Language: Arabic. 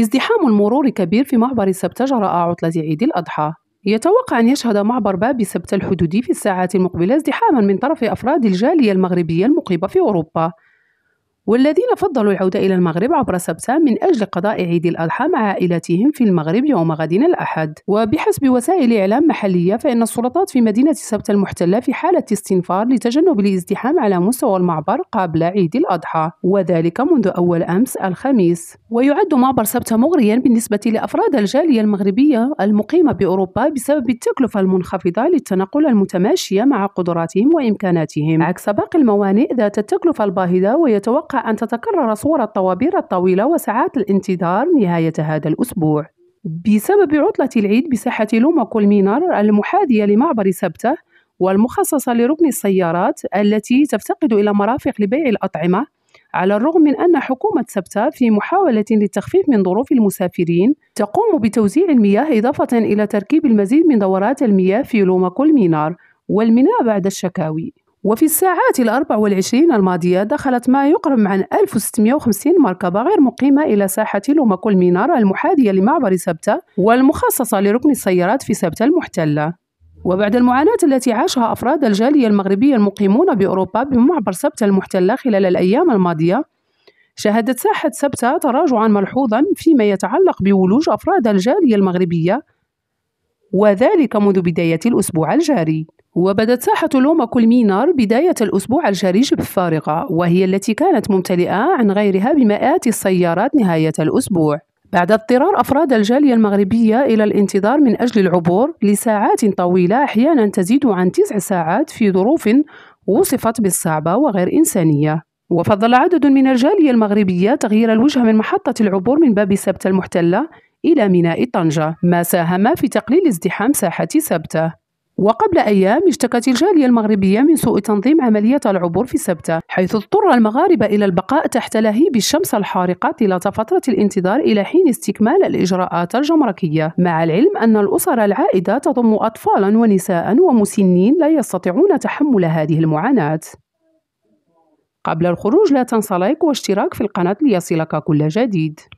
ازدحام المرور كبير في معبر سبتة جراء عطلة عيد الأضحى يتوقع أن يشهد معبر باب سبتة الحدودي في الساعات المقبلة ازدحاما من طرف أفراد الجالية المغربية المقيمة في أوروبا والذين فضلوا العودة إلى المغرب عبر سبتة من أجل قضاء عيد الأضحى مع عائلاتهم في المغرب يوم غد الأحد وبحسب وسائل إعلام محلية فإن السلطات في مدينة سبتة المحتلة في حالة استنفار لتجنب الازدحام على مستوى المعبر قبل عيد الأضحى وذلك منذ أول أمس الخميس ويعد معبر سبتة مغريا بالنسبة لأفراد الجالية المغربية المقيمة بأوروبا بسبب التكلفة المنخفضة للتنقل المتماشية مع قدراتهم وإمكاناتهم عكس باقي الموانئ ذات التكلفة الباهظة ويتوقع أن تتكرر صور الطوابير الطويلة وساعات الانتظار نهاية هذا الأسبوع بسبب عطلة العيد بساحة لوما كولمينار المحاذية لمعبر سبتة والمخصصة لركن السيارات التي تفتقد إلى مرافق لبيع الأطعمة على الرغم من أن حكومة سبتة في محاولة للتخفيف من ظروف المسافرين تقوم بتوزيع المياه إضافة إلى تركيب المزيد من دورات المياه في لوما كولمينار والميناء بعد الشكاوي وفي الساعات الأربع والعشرين الماضية دخلت ما يقرب عن 1650 مركبة غير مقيمة إلى ساحة لوماكول مينار المحاذية لمعبر سبتة والمخصصة لركن السيارات في سبتة المحتلة وبعد المعاناة التي عاشها أفراد الجالية المغربية المقيمون بأوروبا بمعبر سبتة المحتلة خلال الأيام الماضية شهدت ساحة سبتة تراجعا ملحوظا فيما يتعلق بولوج أفراد الجالية المغربية وذلك منذ بداية الأسبوع الجاري وبدت ساحة لوما مينار بداية الأسبوع الجريج بالفارقة وهي التي كانت ممتلئة عن غيرها بمئات السيارات نهاية الأسبوع بعد اضطرار أفراد الجالية المغربية إلى الانتظار من أجل العبور لساعات طويلة أحيانا تزيد عن تسع ساعات في ظروف وصفت بالصعبة وغير إنسانية وفضل عدد من الجالية المغربية تغيير الوجهة من محطة العبور من باب سبتة المحتلة إلى ميناء طنجة ما ساهم في تقليل ازدحام ساحة سبتة وقبل أيام اشتكت الجالية المغربية من سوء تنظيم عملية العبور في سبتة حيث اضطر المغاربة إلى البقاء تحت لهيب الشمس الحارقة طيلة فترة الانتظار إلى حين استكمال الإجراءات الجمركية مع العلم أن الأسر العائدة تضم أطفالا ونساء ومسنين لا يستطيعون تحمل هذه المعاناة قبل الخروج لا تنسى لايك واشتراك في القناة ليصلك كل جديد